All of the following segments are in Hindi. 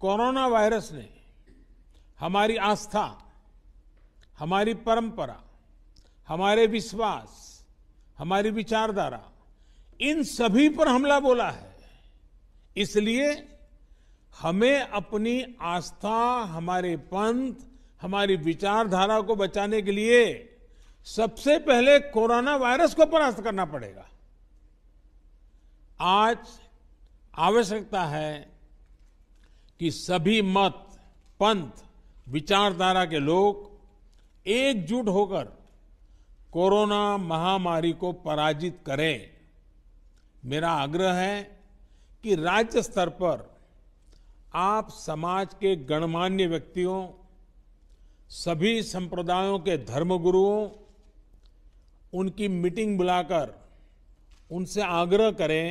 कोरोना वायरस ने हमारी आस्था हमारी परंपरा हमारे विश्वास हमारी विचारधारा इन सभी पर हमला बोला है इसलिए हमें अपनी आस्था हमारे पंथ हमारी विचारधारा को बचाने के लिए सबसे पहले कोरोना वायरस को परास्त करना पड़ेगा आज आवश्यकता है कि सभी मत पंथ विचारधारा के लोग एकजुट होकर कोरोना महामारी को पराजित करें मेरा आग्रह है कि राज्य स्तर पर आप समाज के गणमान्य व्यक्तियों सभी संप्रदायों के धर्मगुरुओं उनकी मीटिंग बुलाकर उनसे आग्रह करें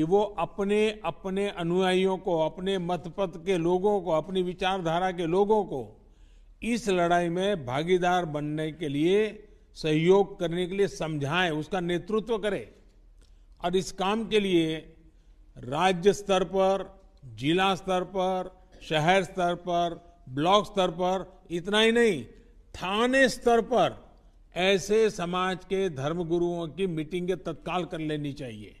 कि वो अपने अपने अनुयायियों को अपने मतपथ के लोगों को अपनी विचारधारा के लोगों को इस लड़ाई में भागीदार बनने के लिए सहयोग करने के लिए समझाएं उसका नेतृत्व करें और इस काम के लिए राज्य स्तर पर जिला स्तर पर शहर स्तर पर ब्लॉक स्तर पर इतना ही नहीं थाने स्तर पर ऐसे समाज के धर्मगुरुओं की मीटिंग तत्काल कर लेनी चाहिए